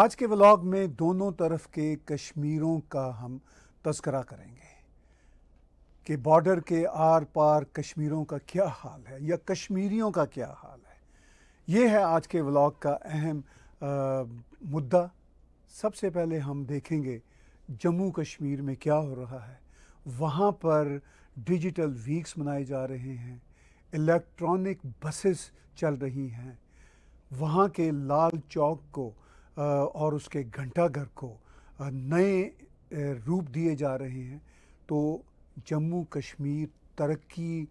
आज के व्लॉग में दोनों तरफ के कश्मीरों का हम तस्करा करेंगे कि बॉर्डर के आर पार कश्मीरों का क्या हाल है या कश्मीरियों का क्या हाल है ये है आज के व्लॉग का अहम मुद्दा सबसे पहले हम देखेंगे जम्मू कश्मीर में क्या हो रहा है वहाँ पर डिजिटल वीक्स मनाए जा रहे हैं इलेक्ट्रॉनिक बसेस चल रही हैं वहाँ के लाल चौक को और उसके घंटाघर को नए रूप दिए जा रहे हैं तो जम्मू कश्मीर तरक्की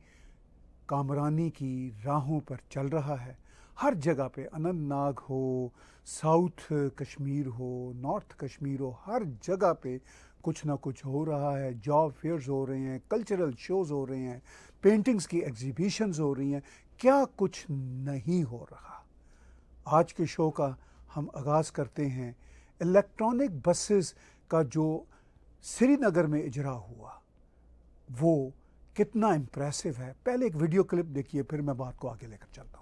कामरानी की राहों पर चल रहा है हर जगह पे अनंतनाग हो साउथ कश्मीर हो नॉर्थ कश्मीर हो हर जगह पे कुछ ना कुछ हो रहा है जॉब फेयर्स हो रहे हैं कल्चरल शोज़ हो रहे हैं पेंटिंग्स की एग्जीबिशंस हो रही हैं क्या कुछ नहीं हो रहा आज के शो का हम आगाज़ करते हैं इलेक्ट्रॉनिक बसेस का जो श्रीनगर में इजरा हुआ वो कितना इम्प्रेसिव है पहले एक वीडियो क्लिप देखिए फिर मैं बात को आगे लेकर चलता हूँ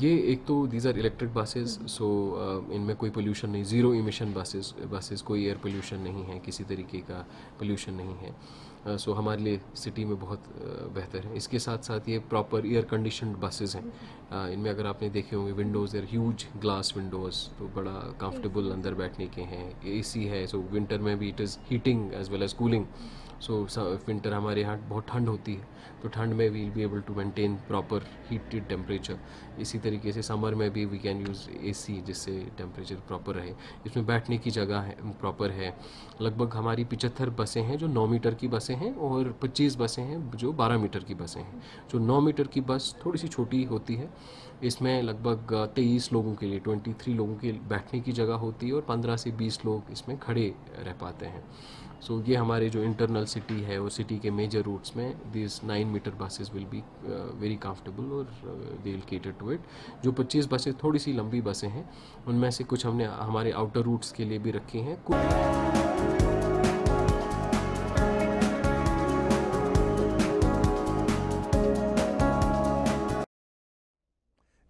ये एक तो these are electric buses so इनमें कोई पोल्यूशन नहीं ज़ीरो इमिशन बसेस बसेस कोई एयर पोल्यूशन नहीं है किसी तरीके का पोल्यूशन नहीं है सो uh, so, हमारे लिए सिटी में बहुत uh, बेहतर है इसके साथ साथ ये प्रॉपर एयर कंडीशन बसेस हैं हम्म। uh, इनमें अगर आपने देखे होंगे windows are huge glass windows तो बड़ा कंफर्टेबल हम्म। अंदर बैठने के हैं एसी है सो so, विंटर में भी it is heating as well as cooling so winter हमारे यहाँ बहुत ठंड होती है तो ठंड में will be able to maintain proper heated temperature इसी तरीके से समर में भी वी कैन यूज़ एसी जिससे टेम्परेचर प्रॉपर रहे इसमें बैठने की जगह है प्रॉपर है लगभग हमारी पिचहत्तर बसें हैं जो नौ मीटर की बसें हैं और पच्चीस बसें हैं जो बारह मीटर की बसें हैं जो नौ मीटर की बस थोड़ी सी छोटी होती है इसमें लगभग तेईस लोगों के लिए ट्वेंटी थ्री लोगों के बैठने की जगह होती है और पंद्रह से बीस लोग इसमें खड़े रह पाते हैं सो so, ये हमारे जो इंटरनल सिटी है वो सिटी के मेजर रूट्स में this nine meter buses will be very comfortable और they will cater to it जो पच्चीस बसें थोड़ी सी लंबी बसें हैं उनमें से कुछ हमने हमारे आउटर रूट्स के लिए भी रखी हैं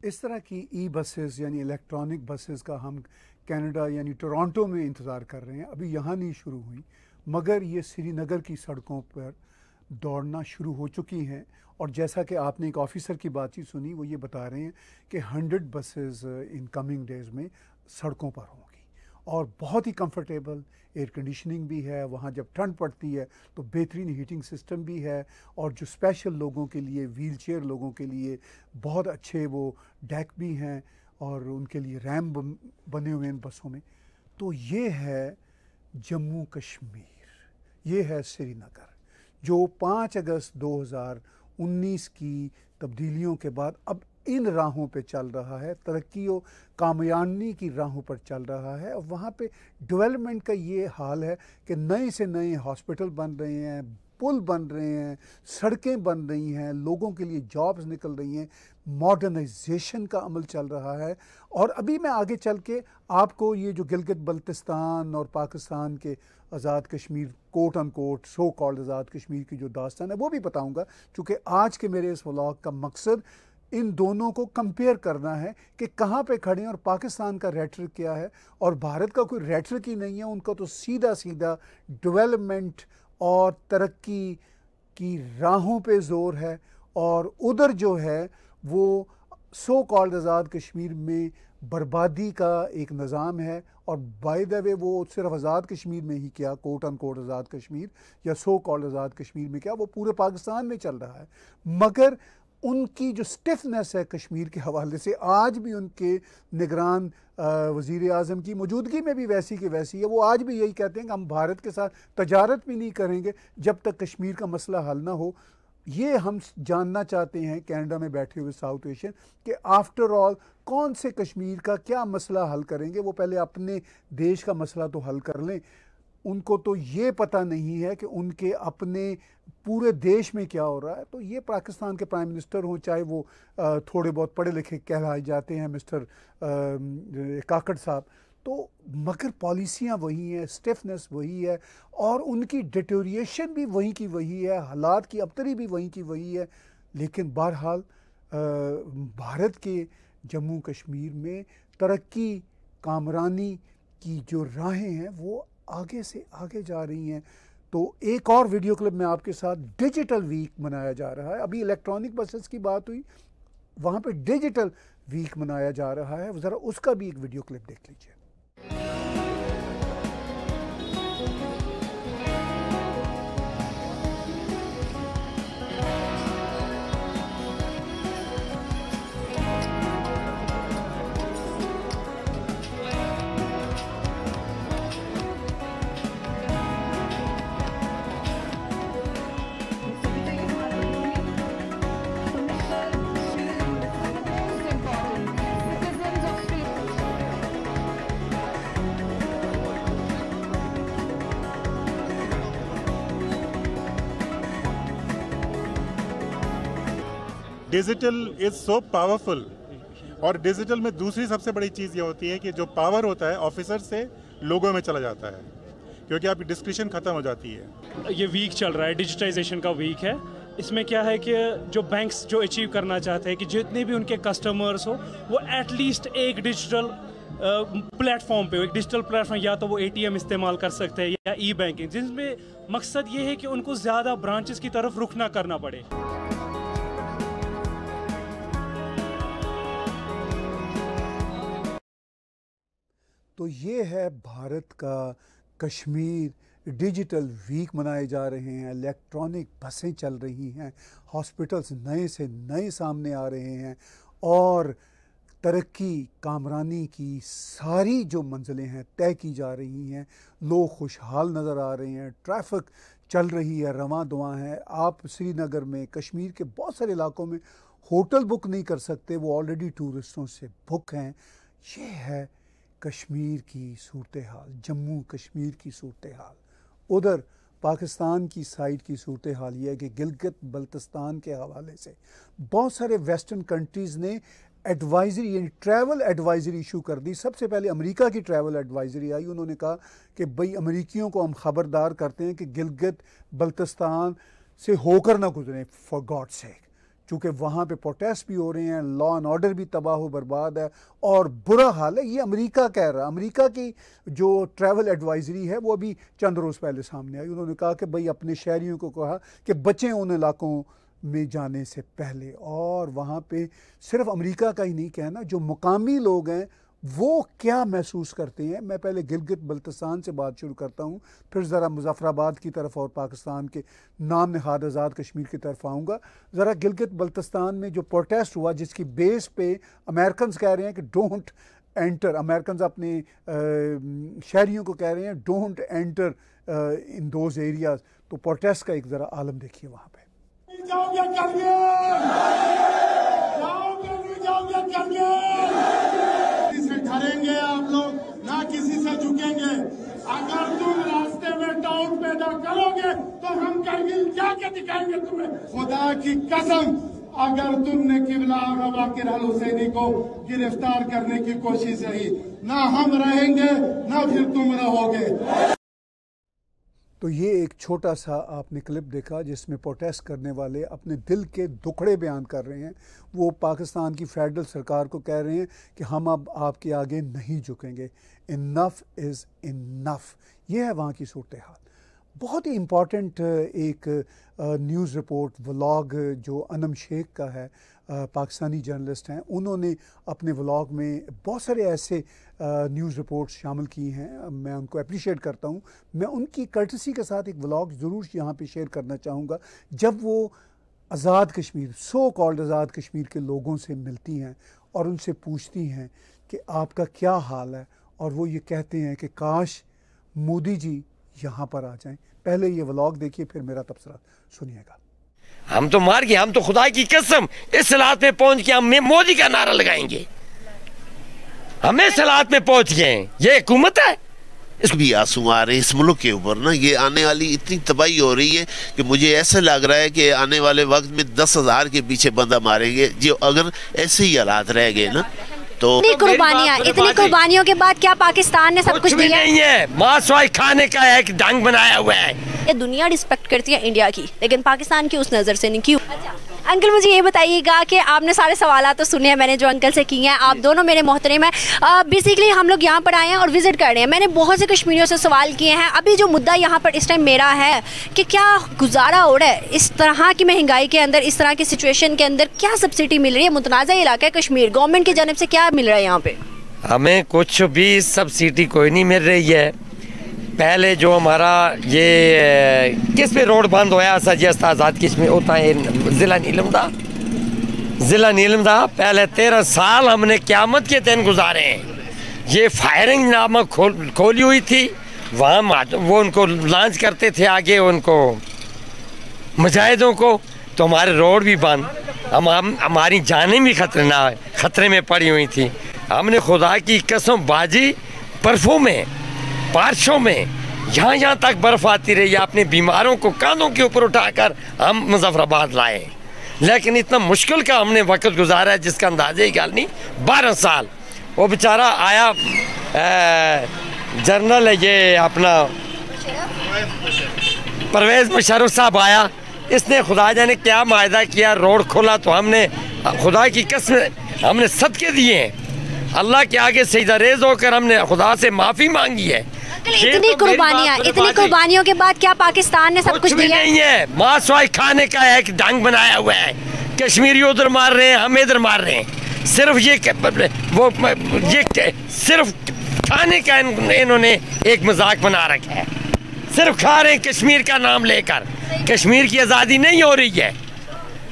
इस तरह की ई बसेस यानी इलेक्ट्रॉनिक बसेस का हम कनाडा यानी टोरंटो में इंतज़ार कर रहे हैं अभी यहाँ नहीं शुरू हुई मगर ये श्रीनगर की सड़कों पर दौड़ना शुरू हो चुकी हैं और जैसा कि आपने एक ऑफिसर की बातचीत सुनी वो ये बता रहे हैं कि hundred buses in coming days में सड़कों पर होंगी और बहुत ही कंफर्टेबल एयर कंडीशनिंग भी है वहाँ जब ठंड पड़ती है तो बेहतरीन हीटिंग सिस्टम भी है और जो स्पेशल लोगों के लिए व्हील चेयर लोगों के लिए बहुत अच्छे वो डेक भी हैं और उनके लिए रैम बने हुए हैं बसों में तो ये है जम्मू कश्मीर ये है श्रीनगर जो 5 अगस्त 2019 की तब्दीलियों के बाद अब इन राहों पे चल रहा है तरक्की और कामयानी की राहों पर चल रहा है और वहाँ पे डेवलपमेंट का ये हाल है कि नए से नए हॉस्पिटल बन रहे हैं पुल बन रहे हैं सड़कें बन रही हैं लोगों के लिए जॉब्स निकल रही हैं मॉडर्नाइजेशन का अमल चल रहा है और अभी मैं आगे चल के आपको ये जो गिलगित बल्तिस्तान और पाकिस्तान के Azad Kashmir quote unquote so called Azad Kashmir की जो दास्तान है वो भी बताऊँगा चूँकि आज के मेरे इस व्लाग का मकसद इन दोनों को कंपेयर करना है कि कहाँ पे खड़े हैं और पाकिस्तान का रेटरिक क्या है और भारत का कोई रेटरिक ही नहीं है उनका तो सीधा सीधा डेवलपमेंट और तरक्की की राहों पे ज़ोर है और उधर जो है वो सो कॉल्ड आज़ाद कश्मीर में बर्बादी का एक निज़ाम है और बाय द वे वो सिर्फ आज़ाद कश्मीर में ही क्या quote unquote Azad Kashmir या सो कॉल्ड आज़ाद कश्मीर में क्या वो पूरे पाकिस्तान में चल रहा है मगर उनकी जो स्टिफनेस है कश्मीर के हवाले से आज भी उनके निगरान वज़ी अजम की मौजूदगी में भी वैसी की वैसी है वो आज भी यही कहते हैं कि हम भारत के साथ तजारत भी नहीं करेंगे जब तक कश्मीर का मसला हल ना हो ये हम जानना चाहते हैं कैनेडा में बैठे हुए साउथ एशियन कि आफ्टर ऑल कौन से कश्मीर का क्या मसला हल करेंगे वो पहले अपने देश का मसला तो हल कर लें उनको तो ये पता नहीं है कि उनके अपने पूरे देश में क्या हो रहा है तो ये पाकिस्तान के प्राइम मिनिस्टर हों चाहे वो थोड़े बहुत पढ़े लिखे कहलाए जाते हैं मिस्टर काकड़ साहब तो मगर पॉलिसियाँ वही हैं स्टिफनेस वही है और उनकी डिटोरिएशन भी वहीं की वही है हालात की अबतरी भी वहीं की वही है लेकिन बहरहाल भारत के जम्मू कश्मीर में तरक्की कामरानी की जो राहें हैं वो आगे से आगे जा रही हैं तो एक और वीडियो क्लिप में आपके साथ डिजिटल वीक मनाया जा रहा है अभी इलेक्ट्रॉनिक बसेस की बात हुई वहाँ पे डिजिटल वीक मनाया जा रहा है ज़रा उसका भी एक वीडियो क्लिप देख लीजिए डिजिटल इज़ सो पावरफुल और डिजिटल में दूसरी सबसे बड़ी चीज़ ये होती है कि जो पावर होता है ऑफिसर से लोगों में चला जाता है क्योंकि आपकी डिस्क्रिप्शन ख़त्म हो जाती है ये वीक चल रहा है डिजिटाइजेशन का वीक है इसमें क्या है कि जो बैंक्स जो अचीव करना चाहते हैं कि जितने भी उनके कस्टमर्स हो वो एटलीस्ट एक डिजिटल प्लेटफॉर्म पे एक डिजिटल प्लेटफॉर्म या तो वो एटीएम इस्तेमाल कर सकते हैं या ई बैंकिंग जिसमें मकसद ये है कि उनको ज़्यादा ब्रांचेस की तरफ रुख ना करना पड़े तो ये है भारत का कश्मीर डिजिटल वीक मनाए जा रहे हैं इलेक्ट्रॉनिक बसें चल रही हैं हॉस्पिटल्स नए से नए सामने आ रहे हैं और तरक्की कामरानी की सारी जो मंजिलें हैं तय की जा रही हैं लोग खुशहाल नज़र आ रहे हैं ट्रैफिक चल रही है रवा दुआ है आप श्रीनगर में कश्मीर के बहुत सारे इलाकों में होटल बुक नहीं कर सकते वो ऑलरेडी टूरिस्टों से बुक हैं ये है कश्मीर की सूरत हाल जम्मू कश्मीर की सूरत हाल उधर पाकिस्तान की साइड की सूरत हाल यह है कि गिलगित बल्तिस्तान के हवाले से बहुत सारे वेस्टर्न कंट्रीज़ ने एडवाइजरी यानी ट्रैवल एडवाइजरी इशू कर दी सबसे पहले अमेरिका की ट्रैवल एडवाइजरी आई उन्होंने कहा कि भई अमेरिकियों को हम खबरदार करते हैं कि गिलगित बल्तिस्तान से होकर ना गुजरें फॉर गॉड सेक चूँकि वहाँ पे प्रोटेस्ट भी हो रहे हैं लॉ एंड ऑर्डर भी तबाह बर्बाद है और बुरा हाल है ये अमेरिका कह रहा है अमेरिका की जो ट्रैवल एडवाइजरी है वो अभी चंद रोज़ पहले सामने आई उन्होंने कहा कि भाई अपने शहरीों को कहा कि बचें उन इलाकों में जाने से पहले और वहाँ पे सिर्फ अमेरिका का ही नहीं कहना जो मुकामी लोग हैं वो क्या महसूस करते हैं मैं पहले गिलगित बल्तिस्तान से बात शुरू करता हूँ फिर ज़रा मुजफ़राबाद की तरफ और पाकिस्तान के नाम नहाद आज़ाद कश्मीर की तरफ आऊँगा ज़रा गिलगित बल्तिस्तान में जो प्रोटेस्ट हुआ जिसकी बेस पे अमेरिकन कह रहे हैं कि डोंट एंटर अमेरिकन अपने शहरीों को कह रहे हैं don't enter in those areas तो प्रोटेस्ट का एक ज़रा आलम देखिए वहाँ पर जाओगे भरेंगे आप लोग ना किसी से झुकेंगे अगर तुम रास्ते में डाउट पैदा करोगे तो हम करगिल जाके दिखाएंगे तुम्हें खुदा की कसम अगर तुमने किबला और वाकिर अल हुसैनी को गिरफ्तार करने की कोशिश रही ना हम रहेंगे ना फिर तुम रहोगे तो ये एक छोटा सा आपने क्लिप देखा जिसमें प्रोटेस्ट करने वाले अपने दिल के दुखड़े बयान कर रहे हैं वो पाकिस्तान की फेडरल सरकार को कह रहे हैं कि हम अब आपके आगे नहीं झुकेंगे इनफ इज़ इनफ ये है वहाँ की सूरत हाल बहुत ही इम्पॉर्टेंट एक न्यूज़ रिपोर्ट व्लॉग जो अनम शेख का है पाकिस्तानी जर्नलिस्ट हैं उन्होंने अपने व्लॉग में बहुत सारे ऐसे न्यूज़ रिपोर्ट्स शामिल की हैं मैं उनको अप्रिशिएट करता हूँ मैं उनकी कर्टसी के साथ एक व्लॉग ज़रूर यहाँ पे शेयर करना चाहूँगा जब वो आज़ाद कश्मीर सो कॉल्ड आज़ाद कश्मीर के लोगों से मिलती हैं और उनसे पूछती हैं कि आपका क्या हाल है और वो ये कहते हैं कि काश मोदी जी यहाँ पर आ जाएं पहले ये व्लॉग देखिए फिर मेरा तबसरा सुनिएगा हम तो मार गए हम तो खुदा की कसम इस सलाद में पहुंच के हम मोदी का नारा लगाएंगे हमें सलाद में पहुंच गए ये हुकूमत है इस भी आंसू आ रहे हैं इस मुल्क के ऊपर ना ये आने वाली इतनी तबाही हो रही है कि मुझे ऐसा लग रहा है कि आने वाले वक्त में दस हज़ार के पीछे बंदा मारेंगे जो अगर ऐसे ही हालात रह गए ना तो इतनी कुर्बानियाँ इतनी कुर्बानियों के बाद क्या पाकिस्तान ने सब कुछ, कुछ दिया? नहीं है माँ खाने का एक ढंग बनाया हुआ है ये दुनिया रिस्पेक्ट करती है इंडिया की लेकिन पाकिस्तान की उस नज़र से नहीं की अच्छा अंकल मुझे ये बताइएगा कि आपने सारे सवाल तो सुने हैं मैंने जो अंकल से किए हैं आप दोनों मेरे मोहतरम हैं बेसिकली हम लोग यहाँ पर आए हैं और विज़िट कर रहे हैं मैंने बहुत से कश्मीरियों से सवाल किए हैं अभी जो मुद्दा यहाँ पर इस टाइम मेरा है कि क्या गुजारा हो रहा है इस तरह की महंगाई के अंदर इस तरह की सिचुएशन के अंदर क्या सब्सिडी मिल रही है मुतनाज़ इलाका है कश्मीर गवर्नमेंट की जानब से क्या मिल रहा है यहाँ पर हमें कुछ भी सब्सिडी कोई नहीं मिल रही है पहले जो हमारा ये किस पे रोड बंद होया जी आज़ाद किस में होता है ज़िला नीलम था ज़िला नीलम था पहले तेरह साल हमने क्यामत के दिन गुजारे हैं ये फायरिंग नामक खोल खोली हुई थी वहाँ वो उनको लॉन्च करते थे आगे उनको मुजाहिदों को तो हमारे रोड भी बंद हम हमारी जानें भी खतरे ना खतरे में पड़ी हुई थी हमने खुदा की कसम बाजी परफ्यूम में बारिशों में यहाँ यहाँ तक बर्फ़ आती रही अपने बीमारों को कानों के ऊपर उठाकर हम मुजफ्फराबाद लाए लेकिन इतना मुश्किल का हमने वक्त गुजारा है जिसका अंदाजा ही गल नहीं बारह साल वो बेचारा आया जर्नल है ये अपना परवेज़ मुशरफ साहब आया इसने खुदा जाने क्या माह किया रोड खोला तो हमने खुदा की कस्म हमने सदके दिए हैं अल्लाह के आगे सही दरेज होकर हमने खुदा से माफ़ी मांगी है इतनी तो कुर्बानियाँ इतनी कुर्बानियों के बाद क्या पाकिस्तान ने सब कुछ दिया नहीं है मासवाई खाने का एक ढंग बनाया हुआ है कश्मीरी उधर मार रहे हैं हम इधर मार रहे हैं सिर्फ ये वो ये सिर्फ खाने का इन्होंने एक मजाक बना रखा है सिर्फ खा रहे हैं कश्मीर का नाम लेकर कश्मीर की आज़ादी नहीं हो रही है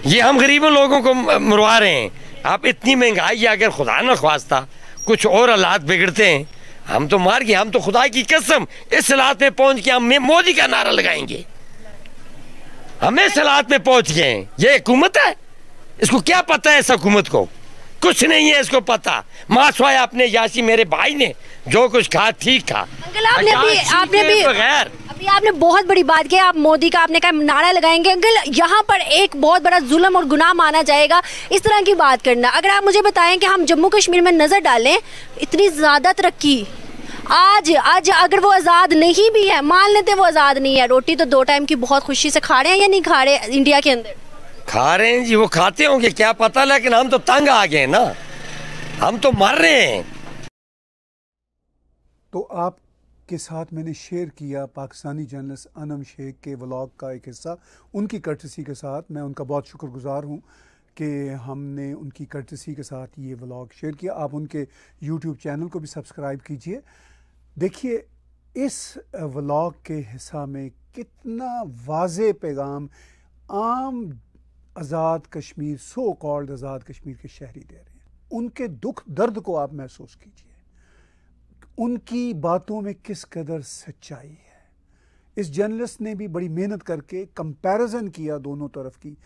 ये हम गरीबों लोगों को मरवा रहे हैं आप इतनी महंगाई अगर खुदा न खास्ता कुछ और हालात बिगड़ते हैं हम तो मार गए हम तो खुदा की कसम इस सलाद में पहुंच के हम मोदी का नारा लगाएंगे हमें सलाद में पहुंच गए ये हुकूमत है इसको क्या पता है इस हुकूमत को कुछ नहीं है इसको पता मासवाया अपने यासी मेरे भाई ने जो कुछ कहा ठीक था आपने भी आपने भी बगैर ये आपने बहुत बड़ी बात की आप मोदी का आपने कहा नारा लगाएंगे अंकल यहाँ पर एक बहुत बड़ा जुल्म और गुनाह माना जाएगा इस तरह की बात करना अगर आप मुझे बताएं कि हम जम्मू कश्मीर में नज़र डालें इतनी ज़्यादा तरक्की आज आज अगर वो आज़ाद नहीं भी है मान लेते वो आज़ाद नहीं है रोटी तो दो टाइम की बहुत खुशी से खा रहे हैं या नहीं खा रहे इंडिया के अंदर खा रहे हैं जी वो खाते होंगे क्या पता लेकिन हम तो तंग आ गए ना हम तो मर रहे हैं तो आप के साथ मैंने शेयर किया पाकिस्तानी जर्नलिस्ट अनम शेख के व्लॉग का एक हिस्सा उनकी कर्टसी के साथ मैं उनका बहुत शुक्रगुजार हूँ कि हमने उनकी कर्टसी के साथ ये व्लॉग शेयर किया आप उनके यूट्यूब चैनल को भी सब्सक्राइब कीजिए देखिए इस व्लॉग के हिस्सा में कितना वाज पैगाम आम आज़ाद कश्मीर सो कॉल्ड आज़ाद कश्मीर के शहरी दे रहे हैं उनके दुख दर्द को आप महसूस कीजिए उनकी बातों में किस कदर सच्चाई है इस जर्नलिस्ट ने भी बड़ी मेहनत करके कंपैरिजन किया दोनों तरफ की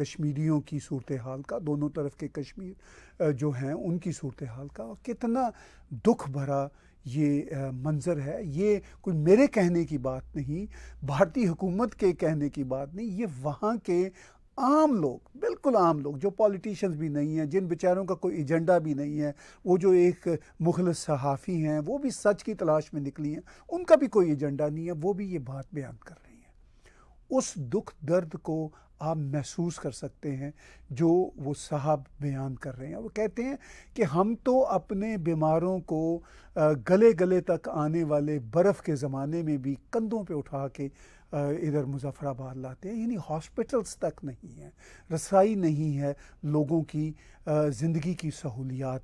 कश्मीरियों की सूरत हाल का दोनों तरफ के कश्मीर जो हैं उनकी सूरत हाल का और कितना दुख भरा ये मंज़र है ये कोई मेरे कहने की बात नहीं भारतीय हुकूमत के कहने की बात नहीं ये वहाँ के आम लोग बिल्कुल आम लोग जो पॉलिटिशियंस भी नहीं हैं जिन बेचारों का कोई एजेंडा भी नहीं है वो जो एक मुखल सहाफ़ी हैं वो भी सच की तलाश में निकली हैं उनका भी कोई एजेंडा नहीं है वो भी ये बात बयान कर रही हैं उस दुख दर्द को आप महसूस कर सकते हैं जो वो साहब बयान कर रहे हैं वो कहते हैं कि हम तो अपने बीमारों को गले गले तक आने वाले बर्फ़ के ज़माने में भी कंधों पे उठा के इधर मुजफ्फराबाद लाते हैं यानी हॉस्पिटल्स तक नहीं है रसाई नहीं है लोगों की ज़िंदगी की सहूलियात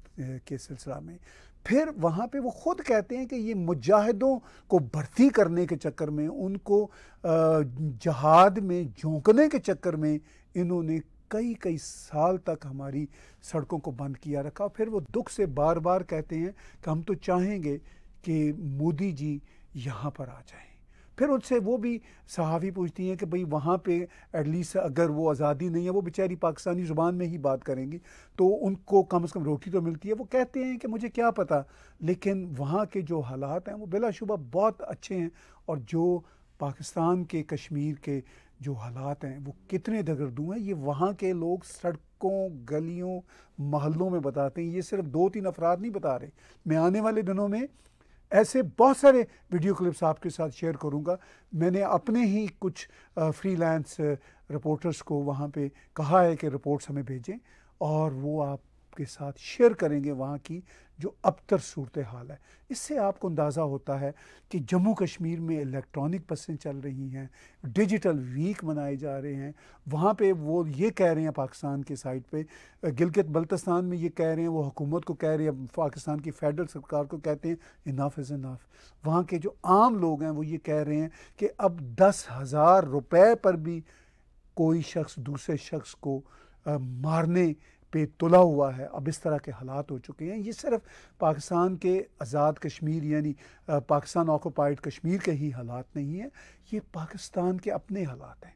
के सिलसिला में फिर वहाँ पे वो ख़ुद कहते हैं कि ये मुजाहिदों को भर्ती करने के चक्कर में उनको जहाद में झोंकने के चक्कर में इन्होंने कई कई साल तक हमारी सड़कों को बंद किया रखा फिर वो दुख से बार बार कहते हैं कि हम तो चाहेंगे कि मोदी जी यहाँ पर आ जाएं फिर उससे वो भी सहाफ़ी पूछती हैं कि भाई वहाँ पे एटलीस्ट अगर वो आज़ादी नहीं है वो बेचारी पाकिस्तानी ज़ुबान में ही बात करेंगी तो उनको कम अज़ कम रोटी तो मिलती है वो कहते हैं कि मुझे क्या पता लेकिन वहाँ के जो हालात हैं वो बिलाशुबा बहुत अच्छे हैं और जो पाकिस्तान के कश्मीर के जो हालात हैं वो कितने दगरदू हैं ये वहाँ के लोग सड़कों गलियों महलों में बताते हैं ये सिर्फ दो तीन अफराद नहीं बता रहे मैं आने वाले दिनों में ऐसे बहुत सारे वीडियो क्लिप्स आपके साथ शेयर करूँगा मैंने अपने ही कुछ फ्रीलांस रिपोर्टर्स को वहाँ पे कहा है कि रिपोर्ट्स हमें भेजें और वो आपके साथ शेयर करेंगे वहाँ की जो अबतर सूरत हाल है इससे आपको अंदाज़ा होता है कि जम्मू कश्मीर में इलेक्ट्रॉनिक बसें चल रही हैं डिजिटल वीक मनाए जा रहे हैं वहाँ पे वो ये कह रहे हैं पाकिस्तान के साइड पे गिलगित बल्तिस्तान में ये कह रहे हैं वो हुकूमत को कह रहे हैं पाकिस्तान की फेडरल सरकार को कहते हैं इनाफ इज़ इनाफ वहाँ के जो आम लोग हैं वो ये कह रहे हैं कि अब दस हज़ार रुपये पर भी कोई शख्स दूसरे शख्स को आ, मारने पे तुला हुआ है अब इस तरह के हालात हो चुके हैं ये सिर्फ पाकिस्तान के आज़ाद कश्मीर यानी पाकिस्तान ऑक्यूपाइड कश्मीर के ही हालात नहीं हैं ये पाकिस्तान के अपने हालात हैं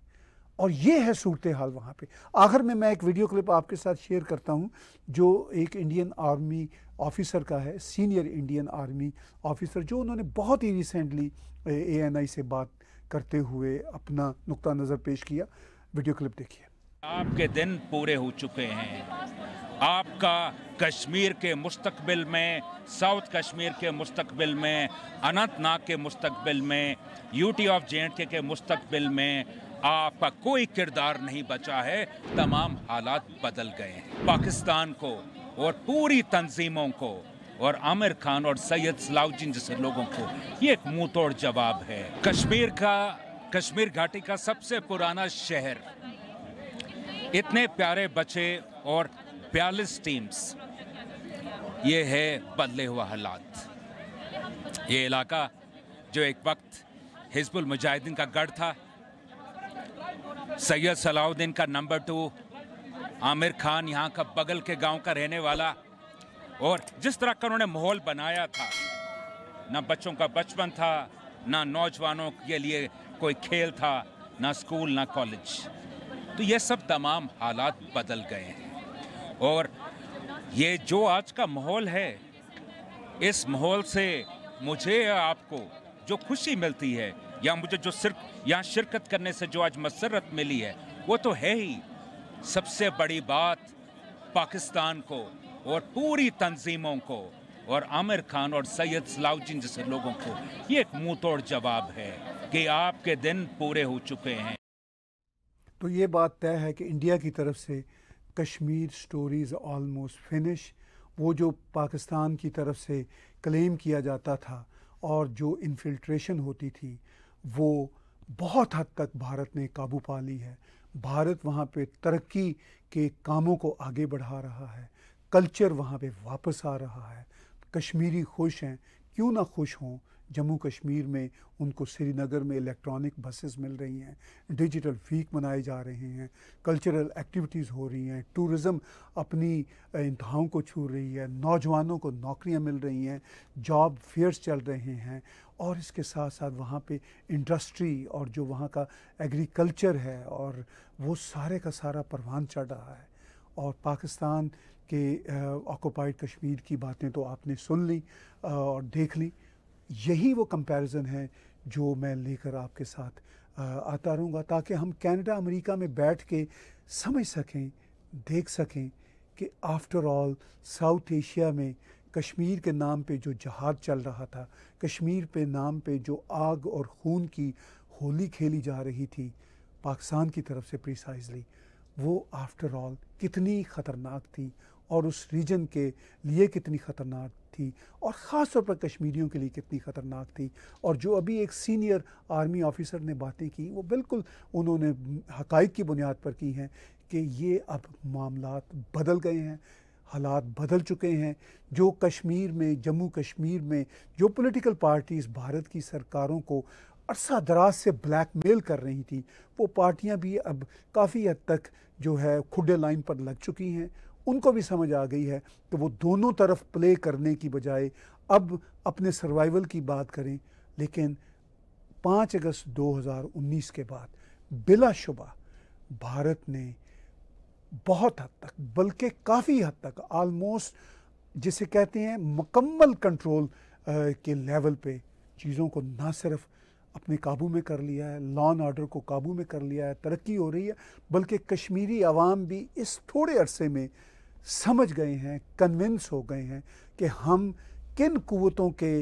और ये है सूरत हाल वहाँ पे आखिर में मैं एक वीडियो क्लिप आपके साथ शेयर करता हूँ जो एक इंडियन आर्मी ऑफिसर का है सीनियर इंडियन आर्मी ऑफिसर जो उन्होंने बहुत ही रिसेंटली ए एन आई से बात करते हुए अपना नुक़ नज़र पेश किया वीडियो क्लिप देखिए आपके दिन पूरे हो चुके हैं आपका कश्मीर के मुस्तकबिल में साउथ कश्मीर के मुस्तकबिल में अनंतनाग के मुस्तकबिल में यूटी ऑफ जे के, के मुस्तकबिल में आपका कोई किरदार नहीं बचा है तमाम हालात बदल गए हैं पाकिस्तान को और पूरी तंजीमों को और आमिर खान और सैयद सलाउद्दीन जैसे लोगों को ये एक मुंह जवाब है कश्मीर का कश्मीर घाटी का सबसे पुराना शहर इतने प्यारे बच्चे और बयालीस टीम्स ये है बदले हुआ हालात ये इलाका जो एक वक्त हिजबुल मुजाहिदीन का गढ़ था सैयद सलाउद्दीन का नंबर टू आमिर खान यहाँ का बगल के गांव का रहने वाला और जिस तरह का उन्होंने माहौल बनाया था ना बच्चों का बचपन था ना नौजवानों के लिए कोई खेल था ना स्कूल ना कॉलेज तो ये सब तमाम हालात बदल गए हैं और ये जो आज का माहौल है इस माहौल से मुझे आपको जो खुशी मिलती है या मुझे जो सिर्फ यहाँ शिरकत करने से जो आज मसरत मिली है वो तो है ही सबसे बड़ी बात पाकिस्तान को और पूरी तंजीमों को और आमिर खान और सैयद सलाउद्दीन जैसे लोगों को ये एक मुँह तोड़ जवाब है कि आपके दिन पूरे हो चुके हैं तो ये बात तय है कि इंडिया की तरफ से कश्मीर स्टोरीज़ ऑलमोस्ट फिनिश वो जो पाकिस्तान की तरफ से क्लेम किया जाता था और जो इन्फिल्ट्रेशन होती थी वो बहुत हद तक भारत ने काबू पा ली है भारत वहाँ पे तरक्की के कामों को आगे बढ़ा रहा है कल्चर वहाँ पे वापस आ रहा है कश्मीरी खुश हैं क्यों ना खुश हों जम्मू कश्मीर में उनको श्रीनगर में इलेक्ट्रॉनिक बसेस मिल रही हैं डिजिटल वीक मनाए जा रहे हैं कल्चरल एक्टिविटीज़ हो रही हैं टूरिज़म अपनी इंतहाओं को छू रही है नौजवानों को नौकरियां मिल रही हैं जॉब फेयर्स चल रहे हैं और इसके साथ साथ वहाँ पे इंडस्ट्री और जो वहाँ का एग्रीकल्चर है और वो सारे का सारा परवान चढ़ रहा है और पाकिस्तान के ऑक्यूपाइड कश्मीर की बातें तो आपने सुन ली और देख ली यही वो कंपैरिजन है जो मैं लेकर आपके साथ आता रहूँगा ताकि हम कनाडा अमेरिका में बैठ के समझ सकें देख सकें कि आफ्टर ऑल साउथ एशिया में कश्मीर के नाम पे जो जहाज चल रहा था कश्मीर पे नाम पे जो आग और खून की होली खेली जा रही थी पाकिस्तान की तरफ से प्रिसाइजली वो आफ्टर ऑल कितनी ख़तरनाक थी और उस रीजन के लिए कितनी ख़तरनाक थी और ख़ास तौर पर कश्मीरियों के लिए कितनी ख़तरनाक थी और जो अभी एक सीनियर आर्मी ऑफिसर ने बातें की वो बिल्कुल उन्होंने हकाइक की बुनियाद पर की हैं कि ये अब मामला बदल गए हैं हालात बदल चुके हैं जो कश्मीर में जम्मू कश्मीर में जो पॉलिटिकल पार्टीज़ भारत की सरकारों को अरसा दराज से ब्लैकमेल कर रही थी वो पार्टियां भी अब काफ़ी हद तक जो है खुडे लाइन पर लग चुकी हैं उनको भी समझ आ गई है कि वो दोनों तरफ प्ले करने की बजाय अब अपने सर्वाइवल की बात करें लेकिन 5 अगस्त 2019 के बाद बिलाशुबा भारत ने बहुत हद तक बल्कि काफ़ी हद तक आलमोस्ट जिसे कहते हैं मकम्मल कंट्रोल के लेवल पे चीज़ों को ना सिर्फ अपने काबू में कर लिया है लॉ एंड ऑर्डर को काबू में कर लिया है तरक्की हो रही है बल्कि कश्मीरी आवाम भी इस थोड़े अरसे में समझ गए हैं कन्विंस हो गए हैं कि हम किन कुतों के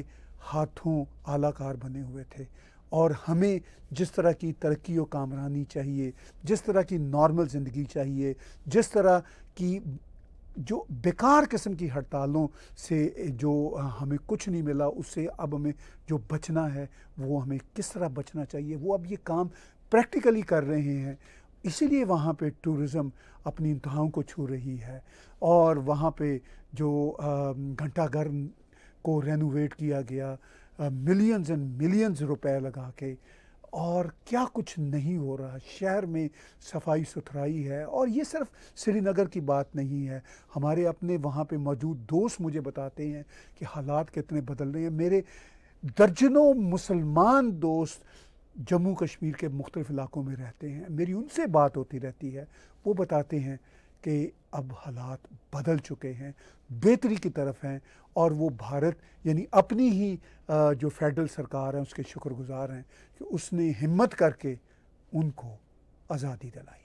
हाथों आलाकार बने हुए थे और हमें जिस तरह की तरक्की और कामरानी चाहिए जिस तरह की नॉर्मल ज़िंदगी चाहिए जिस तरह की जो बेकार किस्म की हड़तालों से जो हमें कुछ नहीं मिला उससे अब हमें जो बचना है वो हमें किस तरह बचना चाहिए वो अब ये काम प्रैक्टिकली कर रहे हैं इसीलिए वहाँ पे टूरिज़्म अपनी इंतहाओं को छू रही है और वहाँ पे जो घंटाघर को रेनोवेट किया गया मिलियंस एंड मिलियंस रुपए लगा के और क्या कुछ नहीं हो रहा शहर में सफाई सुथराई है और ये सिर्फ श्रीनगर की बात नहीं है हमारे अपने वहाँ पे मौजूद दोस्त मुझे बताते हैं कि हालात कितने बदल रहे हैं मेरे दर्जनों मुसलमान दोस्त जम्मू कश्मीर के मुख्तलिफ इलाकों में रहते हैं मेरी उनसे बात होती रहती है वो बताते हैं कि अब हालात बदल चुके हैं बेहतरी की तरफ हैं और वो भारत यानी अपनी ही जो फेडरल सरकार है उसके शुक्रगुजार हैं कि उसने हिम्मत करके उनको आज़ादी दिलाई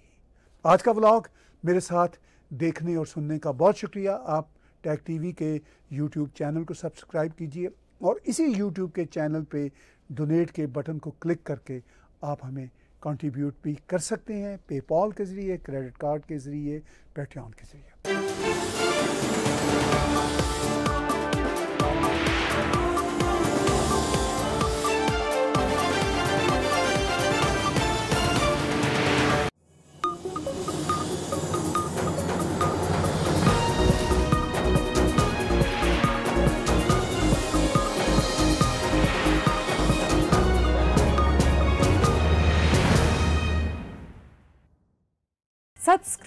आज का ब्लॉग मेरे साथ देखने और सुनने का बहुत शुक्रिया आप टैग टीवी के यूट्यूब चैनल को सब्सक्राइब कीजिए और इसी यूट्यूब के चैनल पे डोनेट के बटन को क्लिक करके आप हमें कंट्रीब्यूट भी कर सकते हैं पेपॉल के ज़रिए क्रेडिट कार्ड के ज़रिए पेट्रॉन के ज़रिए